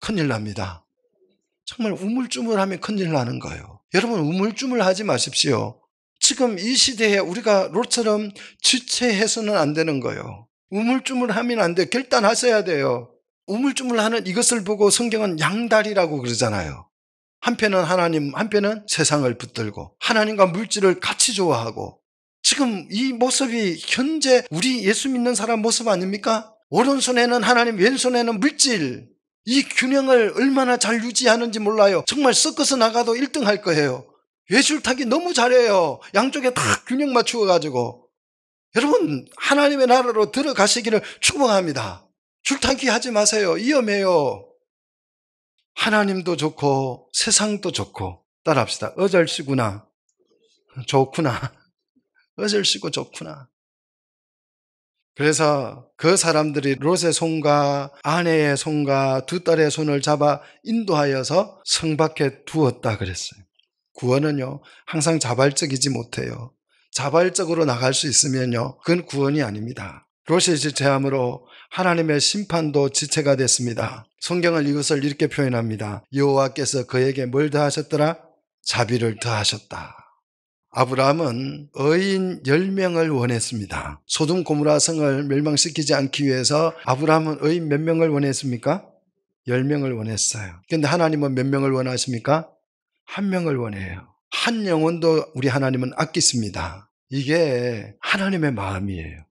큰일 납니다. 정말 우물쭈물하면 큰일 나는 거예요. 여러분 우물쭈물하지 마십시오. 지금 이 시대에 우리가 롯처럼 지체해서는 안 되는 거예요. 우물쭈물하면 안 돼. 결단하셔야 돼요. 우물쭈물하는 이것을 보고 성경은 양다리라고 그러잖아요. 한편은 하나님, 한편은 세상을 붙들고 하나님과 물질을 같이 좋아하고 지금 이 모습이 현재 우리 예수 믿는 사람 모습 아닙니까? 오른손에는 하나님, 왼손에는 물질. 이 균형을 얼마나 잘 유지하는지 몰라요. 정말 섞어서 나가도 1등 할 거예요. 예줄타기 너무 잘해요. 양쪽에 다 균형 맞추어가지고. 여러분, 하나님의 나라로 들어가시기를 축복합니다. 줄타기 하지 마세요. 위험해요. 하나님도 좋고 세상도 좋고 따라합시다. 어절시구나. 좋구나. 어절시고 좋구나. 그래서 그 사람들이 롯의 손과 아내의 손과 두 딸의 손을 잡아 인도하여서 성 밖에 두었다 그랬어요. 구원은요, 항상 자발적이지 못해요. 자발적으로 나갈 수 있으면요, 그건 구원이 아닙니다. 롯의 지체함으로 하나님의 심판도 지체가 됐습니다. 성경은 이것을 이렇게 표현합니다. 여호와께서 그에게 뭘 더하셨더라? 자비를 더하셨다. 아브라함은 의인 10명을 원했습니다. 소돔 고무라 성을 멸망시키지 않기 위해서 아브라함은 의인 몇 명을 원했습니까? 10명을 원했어요. 그런데 하나님은 몇 명을 원하십니까? 한 명을 원해요. 한 영혼도 우리 하나님은 아끼십니다. 이게 하나님의 마음이에요.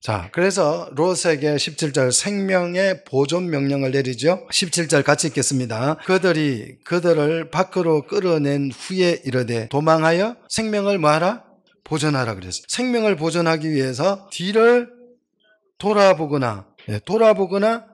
자, 그래서 로세계 17절 생명의 보존 명령을 내리죠. 17절 같이 읽겠습니다. 그들이 그들을 밖으로 끌어낸 후에 이르되 도망하여 생명을 뭐하라? 보존하라 그랬어 생명을 보존하기 위해서 뒤를 돌아보거나 네, 돌아보거나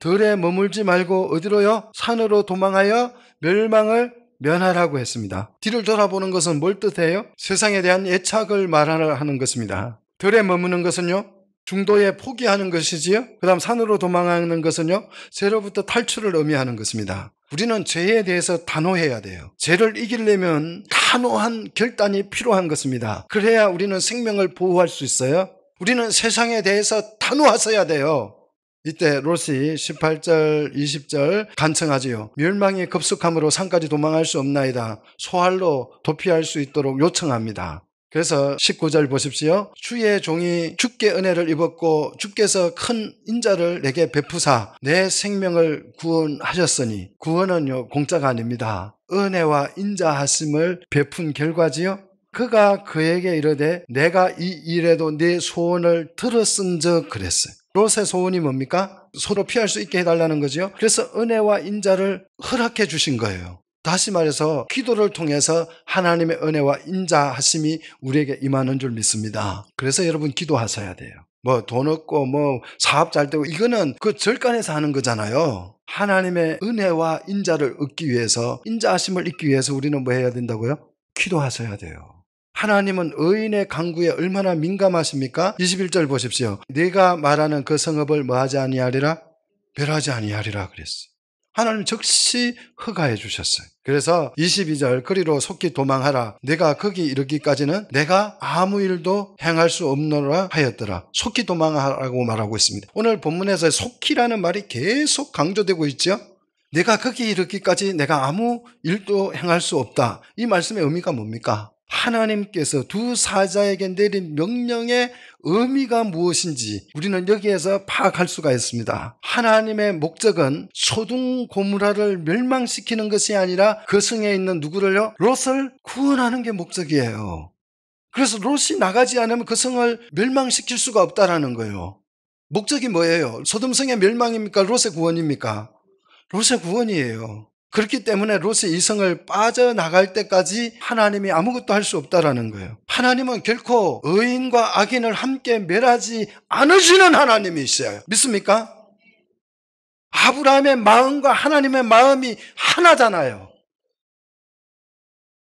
들에 머물지 말고 어디로요? 산으로 도망하여 멸망을 면하라고 했습니다. 뒤를 돌아보는 것은 뭘 뜻해요? 세상에 대한 애착을 말하는 것입니다. 들에 머무는 것은요. 중도에 포기하는 것이지요. 그 다음 산으로 도망하는 것은요. 죄로부터 탈출을 의미하는 것입니다. 우리는 죄에 대해서 단호해야 돼요. 죄를 이기려면 단호한 결단이 필요한 것입니다. 그래야 우리는 생명을 보호할 수 있어요. 우리는 세상에 대해서 단호하셔야 돼요. 이때 롯이 18절, 20절 간청하지요. 멸망이 급속함으로 산까지 도망할 수 없나이다. 소활로 도피할 수 있도록 요청합니다. 그래서 19절 보십시오. 주의 종이 주께 은혜를 입었고 주께서 큰 인자를 내게 베푸사 내 생명을 구원하셨으니 구원은요 공짜가 아닙니다. 은혜와 인자하심을 베푼 결과지요. 그가 그에게 이르되 내가 이 일에도 네 소원을 들었은즉 그랬어요. 롯의 소원이 뭡니까? 서로 피할 수 있게 해달라는 거죠. 그래서 은혜와 인자를 허락해 주신 거예요. 다시 말해서 기도를 통해서 하나님의 은혜와 인자하심이 우리에게 임하는 줄 믿습니다. 그래서 여러분 기도하셔야 돼요. 뭐돈 없고 뭐 사업 잘 되고 이거는 그 절간에서 하는 거잖아요. 하나님의 은혜와 인자를 얻기 위해서 인자하심을 얻기 위해서 우리는 뭐 해야 된다고요? 기도하셔야 돼요. 하나님은 의인의 강구에 얼마나 민감하십니까? 21절 보십시오. 내가 말하는 그 성읍을 뭐하지 아니하리라? 멸하지 아니하리라 그랬어. 하나님 즉시 허가해 주셨어요. 그래서 22절 그리로 속히 도망하라. 내가 거기 이르기까지는 내가 아무 일도 행할 수 없노라 하였더라. 속히 도망하라고 말하고 있습니다. 오늘 본문에서 속히라는 말이 계속 강조되고 있죠. 내가 거기 이르기까지 내가 아무 일도 행할 수 없다. 이 말씀의 의미가 뭡니까? 하나님께서 두 사자에게 내린 명령의 의미가 무엇인지 우리는 여기에서 파악할 수가 있습니다. 하나님의 목적은 소둥 고무라를 멸망시키는 것이 아니라 그 성에 있는 누구를요? 롯을 구원하는 게 목적이에요. 그래서 롯이 나가지 않으면 그 성을 멸망시킬 수가 없다라는 거예요. 목적이 뭐예요? 소돔성의 멸망입니까? 롯의 구원입니까? 롯의 구원이에요. 그렇기 때문에 롯의 이성을 빠져나갈 때까지 하나님이 아무것도 할 수 없다라는 거예요. 하나님은 결코 의인과 악인을 함께 멸하지 않으시는 하나님이있어요 믿습니까? 아브라함의 마음과 하나님의 마음이 하나잖아요.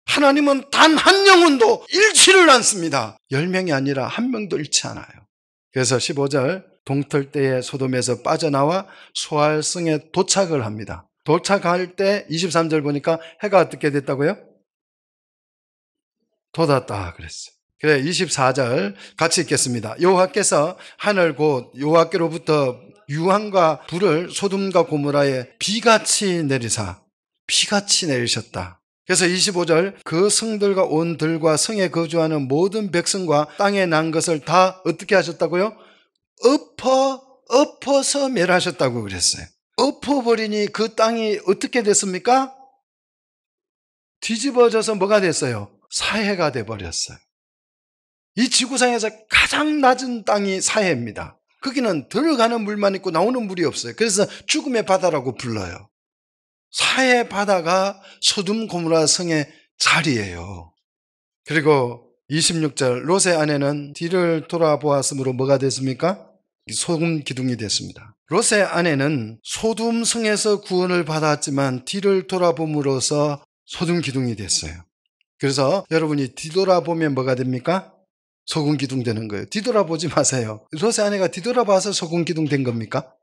하나님은 단 한 영혼도 잃지를 않습니다. 열 명이 아니라 한 명도 잃지 않아요. 그래서 15절 동털 때에 소돔에서 빠져나와 소알성에 도착을 합니다. 도착할 때 23절 보니까 해가 어떻게 됐다고요? 돋았다 그랬어요. 그래 24절 같이 읽겠습니다. 여호와께서 하늘 곧 여호와께로부터 유황과 불을 소돔과 고모라에 비같이 내리사 비같이 내리셨다. 그래서 25절 그 성들과 온 들과 성에 거주하는 모든 백성과 땅에 난 것을 다 어떻게 하셨다고요? 엎어 엎어서 멸하셨다고 그랬어요. 엎어버리니 그 땅이 어떻게 됐습니까? 뒤집어져서 뭐가 됐어요? 사해가 돼버렸어요. 이 지구상에서 가장 낮은 땅이 사해입니다. 거기는 들어가는 물만 있고 나오는 물이 없어요. 그래서 죽음의 바다라고 불러요. 사해 바다가 소둠 고무라 성의 자리예요. 그리고 26절 로세 아내는 뒤를 돌아보았으므로 뭐가 됐습니까? 소금 기둥이 됐습니다. 롯의 아내는 소둠 성에서 구원을 받았지만 뒤를 돌아봄으로써 소둠 기둥이 됐어요. 그래서 여러분이 뒤돌아보면 뭐가 됩니까? 소금 기둥 되는 거예요. 뒤돌아보지 마세요. 롯의 아내가 뒤돌아봐서 소금 기둥 된 겁니까?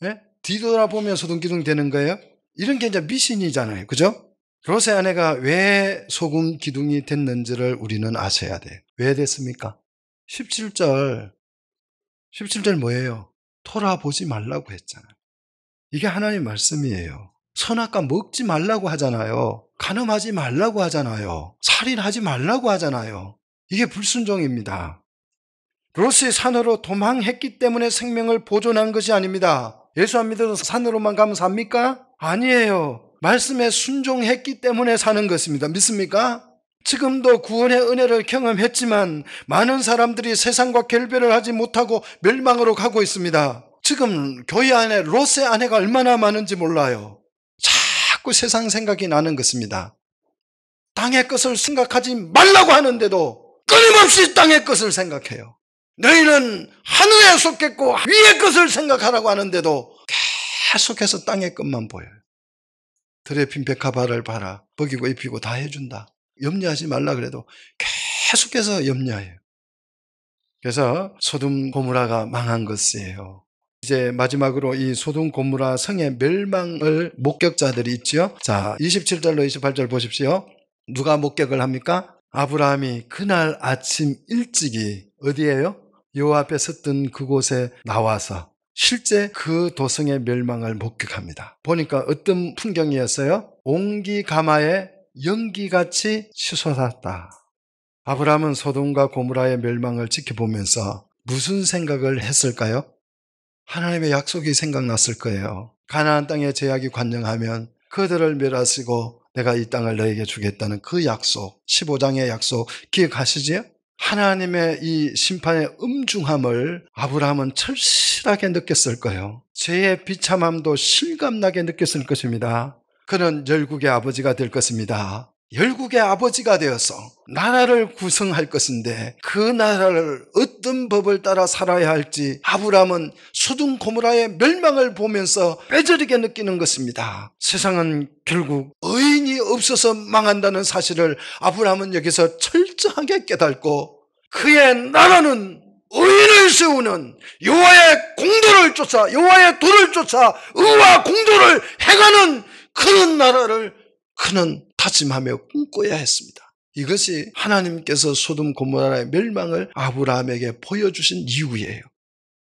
네? 뒤돌아보면 소금 기둥 되는 거예요? 이런 게 이제 미신이잖아요. 그죠? 롯의 아내가 왜 소금 기둥이 됐는지를 우리는 아셔야 돼요. 왜 됐습니까? 17절. 17절 뭐예요? 돌아보지 말라고 했잖아요. 이게 하나님 말씀이에요. 선악과 먹지 말라고 하잖아요. 가늠하지 말라고 하잖아요. 살인하지 말라고 하잖아요. 이게 불순종입니다. 로스의 산으로 도망했기 때문에 생명을 보존한 것이 아닙니다. 예수 안 믿어서 산으로만 가면 삽니까? 아니에요. 말씀에 순종했기 때문에 사는 것입니다. 믿습니까? 지금도 구원의 은혜를 경험했지만 많은 사람들이 세상과 결별을 하지 못하고 멸망으로 가고 있습니다. 지금 교회 안에 로의 아내가 얼마나 많은지 몰라요. 자꾸 세상 생각이 나는 것입니다. 땅의 것을 생각하지 말라고 하는데도 끊임없이 땅의 것을 생각해요. 너희는 하늘에 속겠고 위의 것을 생각하라고 하는데도 계속해서 땅의 것만 보여요. 드레핀 백화발을 봐라. 먹이고 입히고 다 해준다. 염려하지 말라 그래도 계속해서 염려해요. 그래서 소돔 고무라가 망한 것이에요. 이제 마지막으로 이 소돔 고무라 성의 멸망을 목격자들이 있지요. 자, 27절로 28절 보십시오. 누가 목격을 합니까? 아브라함이 그날 아침 일찍이 어디에요? 요 앞에 섰던 그곳에 나와서 실제 그 도성의 멸망을 목격합니다. 보니까 어떤 풍경이었어요? 옹기 가마에 연기같이 치솟았다. 아브라함은 소돔과 고무라의 멸망을 지켜보면서 무슨 생각을 했을까요? 하나님의 약속이 생각났을 거예요. 가나안 땅의 제약이 관영하면 그들을 멸하시고 내가 이 땅을 너에게 주겠다는 그 약속, 15장의 약속 기억하시지요? 하나님의 이 심판의 음중함을 아브라함은 철실하게 느꼈을 거예요. 죄의 비참함도 실감나게 느꼈을 것입니다. 그는 열국의 아버지가 될 것입니다. 열국의 아버지가 되어서 나라를 구성할 것인데 그 나라를 어떤 법을 따라 살아야 할지 아브라은 수둥 고무라의 멸망을 보면서 빼저리게 느끼는 것입니다. 세상은 결국 의인이 없어서 망한다는 사실을 아브라은 여기서 철저하게 깨닫고 그의 나라는 의인을 세우는 여호와의 공도를 쫓아 여호와의 도를 쫓아 의와 공도를 행하는 그런 나라를 그는 다짐하며 꿈꿔야 했습니다. 이것이 하나님께서 소돔 고모라의 멸망을 아브라함에게 보여주신 이유예요.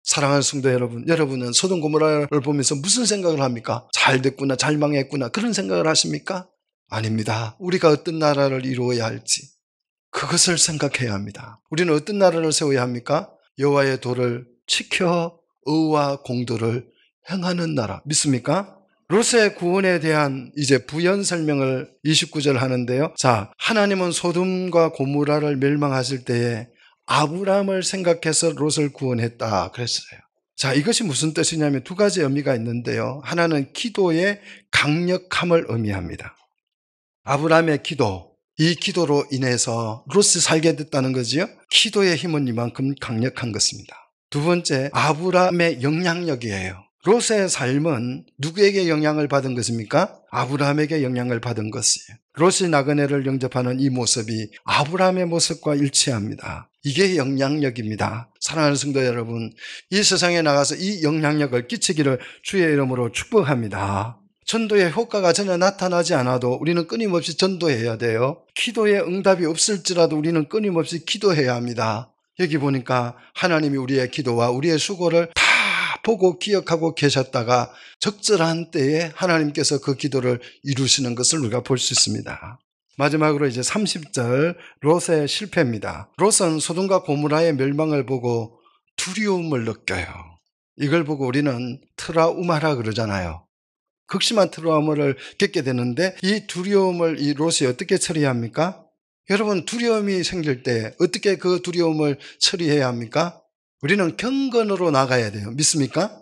사랑하는 성도 여러분, 여러분은 소돔 고모라를 보면서 무슨 생각을 합니까? 잘 됐구나, 잘 망했구나 그런 생각을 하십니까? 아닙니다. 우리가 어떤 나라를 이루어야 할지 그것을 생각해야 합니다. 우리는 어떤 나라를 세워야 합니까? 여호와의 도를 지켜 의와 공도를 행하는 나라 믿습니까? 롯의 구원에 대한 이제 부연 설명을 29절 하는데요. 자, 하나님은 소돔과 고무라를 멸망하실 때에 아브라함을 생각해서 롯을 구원했다 그랬어요. 자, 이것이 무슨 뜻이냐면 두 가지 의미가 있는데요. 하나는 기도의 강력함을 의미합니다. 아브라함의 기도, 이 기도로 인해서 롯이 살게 됐다는 거지요. 기도의 힘은 이만큼 강력한 것입니다. 두 번째, 아브라함의 영향력이에요. 롯의 삶은 누구에게 영향을 받은 것입니까? 아브라함에게 영향을 받은 것이에요. 롯이 나그네를 영접하는 이 모습이 아브라함의 모습과 일치합니다. 이게 영향력입니다. 사랑하는 성도 여러분, 이 세상에 나가서 이 영향력을 끼치기를 주의 이름으로 축복합니다. 전도의 효과가 전혀 나타나지 않아도 우리는 끊임없이 전도해야 돼요. 기도에 응답이 없을지라도 우리는 끊임없이 기도해야 합니다. 여기 보니까 하나님이 우리의 기도와 우리의 수고를 다 보고 기억하고 계셨다가 적절한 때에 하나님께서 그 기도를 이루시는 것을 우리가 볼 수 있습니다. 마지막으로 이제 30절 롯의 실패입니다. 롯은 소돔과 고무라의 멸망을 보고 두려움을 느껴요. 이걸 보고 우리는 트라우마라 그러잖아요. 극심한 트라우마를 겪게 되는데 이 두려움을 이 롯이 어떻게 처리합니까? 여러분 두려움이 생길 때 어떻게 그 두려움을 처리해야 합니까? 우리는 경건으로 나가야 돼요. 믿습니까?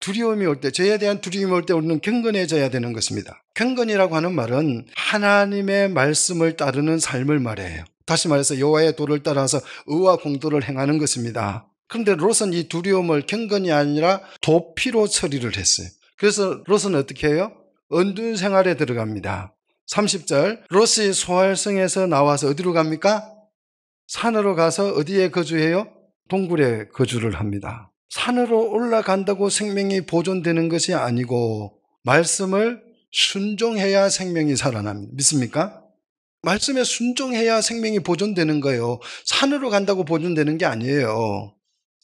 두려움이 올 때, 죄에 대한 두려움이 올 때 우리는 경건해져야 되는 것입니다. 경건이라고 하는 말은 하나님의 말씀을 따르는 삶을 말해요. 다시 말해서 여호와의 도를 따라서 의와 공도를 행하는 것입니다. 그런데 롯은 이 두려움을 경건이 아니라 도피로 처리를 했어요. 그래서 롯은 어떻게 해요? 은둔 생활에 들어갑니다. 30절 롯이 소활성에서 나와서 어디로 갑니까? 산으로 가서 어디에 거주해요? 동굴에 거주를 합니다. 산으로 올라간다고 생명이 보존되는 것이 아니고 말씀을 순종해야 생명이 살아납니다. 믿습니까? 말씀에 순종해야 생명이 보존되는 거예요. 산으로 간다고 보존되는 게 아니에요.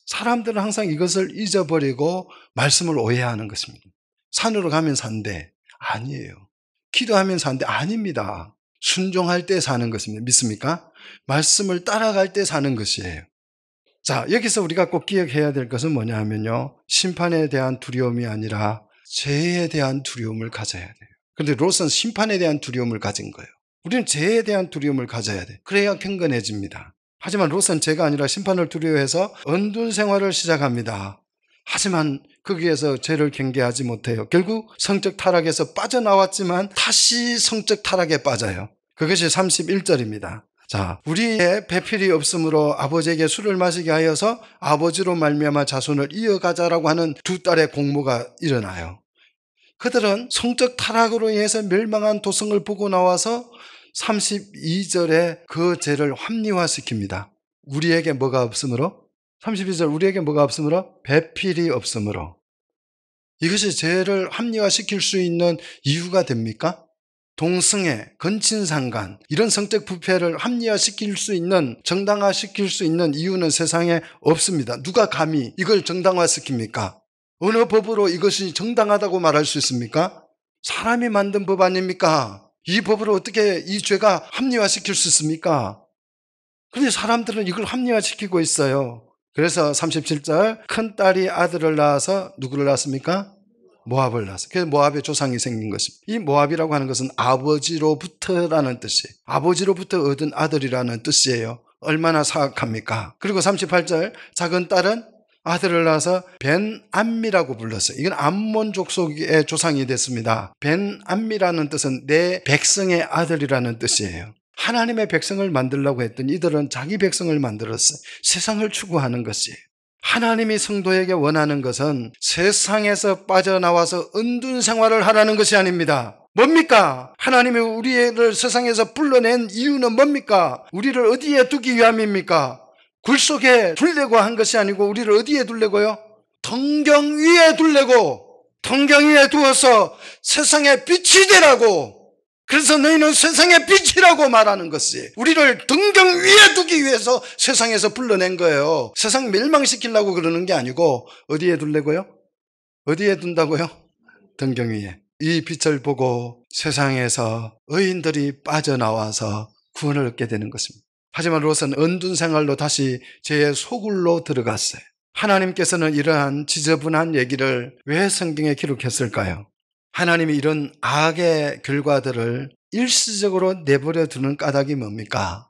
사람들은 항상 이것을 잊어버리고 말씀을 오해하는 것입니다. 산으로 가면 산대. 아니에요. 기도하면 산대. 아닙니다. 순종할 때 사는 것입니다. 믿습니까? 말씀을 따라갈 때 사는 것이에요. 자, 여기서 우리가 꼭 기억해야 될 것은 뭐냐 하면요. 심판에 대한 두려움이 아니라 죄에 대한 두려움을 가져야 돼요. 그런데 롯은 심판에 대한 두려움을 가진 거예요. 우리는 죄에 대한 두려움을 가져야 돼. 그래야 경건해집니다. 하지만 롯은 죄가 아니라 심판을 두려워해서 은둔 생활을 시작합니다. 하지만 거기에서 죄를 경계하지 못해요. 결국 성적 타락에서 빠져나왔지만 다시 성적 타락에 빠져요. 그것이 31절입니다. 자, 우리의 배필이 없으므로 아버지에게 술을 마시게 하여서 아버지로 말미암아 자손을 이어가자라고 하는 두 딸의 공모가 일어나요. 그들은 성적 타락으로 인해서 멸망한 도성을 보고 나와서 32절에 그 죄를 합리화시킵니다. 우리에게 뭐가 없으므로? 32절 우리에게 뭐가 없으므로? 배필이 없으므로. 이것이 죄를 합리화시킬 수 있는 이유가 됩니까? 동승애, 근친상간 이런 성적 부패를 합리화시킬 수 있는 정당화시킬 수 있는 이유는 세상에 없습니다. 누가 감히 이걸 정당화시킵니까? 어느 법으로 이것이 정당하다고 말할 수 있습니까? 사람이 만든 법 아닙니까? 이 법으로 어떻게 이 죄가 합리화시킬 수 있습니까? 근데 사람들은 이걸 합리화시키고 있어요. 그래서 37절 큰 딸이 아들을 낳아서 누구를 낳았습니까? 모압을 낳았어요. 그래서 모압의 조상이 생긴 것입니다. 이 모압이라고 하는 것은 아버지로부터라는 뜻이 아버지로부터 얻은 아들이라는 뜻이에요. 얼마나 사악합니까? 그리고 38절 작은 딸은 아들을 낳아서 벤암미라고 불렀어요. 이건 암몬 족속의 조상이 됐습니다. 벤암미라는 뜻은 내 백성의 아들이라는 뜻이에요. 하나님의 백성을 만들려고 했던 이들은 자기 백성을 만들었어요. 세상을 추구하는 것이에요. 하나님이 성도에게 원하는 것은 세상에서 빠져나와서 은둔 생활을 하라는 것이 아닙니다. 뭡니까? 하나님이 우리를 세상에서 불러낸 이유는 뭡니까? 우리를 어디에 두기 위함입니까? 굴 속에 둘려고 한 것이 아니고 우리를 어디에 둘려고요? 동경 위에 둘려고 동경 위에 두어서 세상에 빛이 되라고 그래서 너희는 세상의 빛이라고 말하는 것이 우리를 등경 위에 두기 위해서 세상에서 불러낸 거예요. 세상 멸망시키려고 그러는 게 아니고 어디에 둘래고요? 어디에 둔다고요? 등경 위에. 이 빛을 보고 세상에서 의인들이 빠져나와서 구원을 얻게 되는 것입니다. 하지만 롯은 은둔 생활로 다시 죄의 소굴로 들어갔어요. 하나님께서는 이러한 지저분한 얘기를 왜 성경에 기록했을까요? 하나님이 이런 악의 결과들을 일시적으로 내버려 두는 까닭이 뭡니까?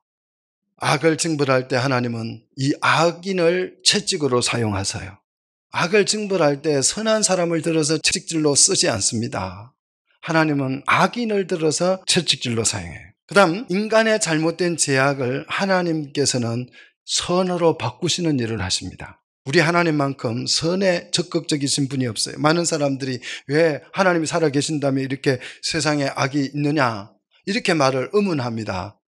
악을 징벌할 때 하나님은 이 악인을 채찍으로 사용하세요. 악을 징벌할 때 선한 사람을 들어서 채찍질로 쓰지 않습니다. 하나님은 악인을 들어서 채찍질로 사용해요. 그 다음, 인간의 잘못된 제약을 하나님께서는 선으로 바꾸시는 일을 하십니다. 우리 하나님만큼 선에 적극적이신 분이 없어요. 많은 사람들이 왜 하나님이 살아계신다면 이렇게 세상에 악이 있느냐 이렇게 말을 의문합니다.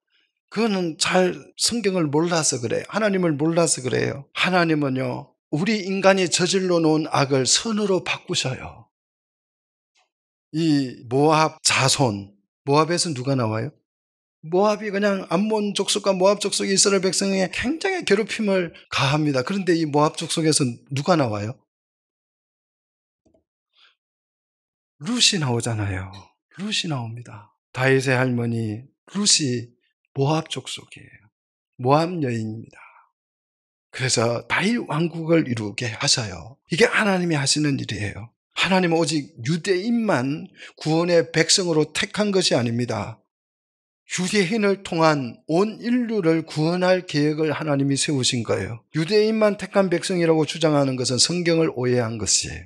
그거는 잘 성경을 몰라서 그래요. 하나님을 몰라서 그래요. 하나님은요 우리 인간이 저질러 놓은 악을 선으로 바꾸셔요. 이 모압 자손 모압에서 누가 나와요? 모압이 그냥 암몬 족속과 모압 족속이 이스라엘 백성에 게 굉장히 괴롭힘을 가합니다. 그런데 이 모압 족속에서 누가 나와요? 루시 나오잖아요. 루시 나옵니다. 다윗의 할머니 루시 모압 족속이에요. 모압 여인입니다. 그래서 다윗 왕국을 이루게 하셔요. 이게 하나님이 하시는 일이에요. 하나님은 오직 유대인만 구원의 백성으로 택한 것이 아닙니다. 유대인을 통한 온 인류를 구원할 계획을 하나님이 세우신 거예요. 유대인만 택한 백성이라고 주장하는 것은 성경을 오해한 것이에요.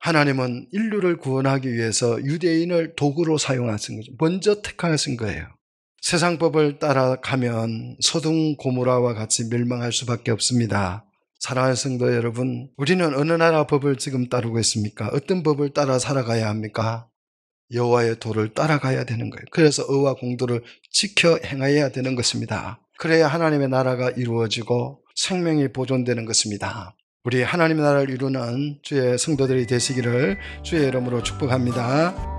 하나님은 인류를 구원하기 위해서 유대인을 도구로 사용하신 거죠. 먼저 택하신 거예요. 세상법을 따라가면 소등 고무라와 같이 멸망할 수밖에 없습니다. 사랑하는 성도 여러분, 우리는 어느 나라 법을 지금 따르고 있습니까? 어떤 법을 따라 살아가야 합니까? 여호와의 도를 따라가야 되는 거예요. 그래서 의와 공도를 지켜 행해야 되는 것입니다. 그래야 하나님의 나라가 이루어지고 생명이 보존되는 것입니다. 우리 하나님의 나라를 이루는 주의 성도들이 되시기를 주의 이름으로 축복합니다.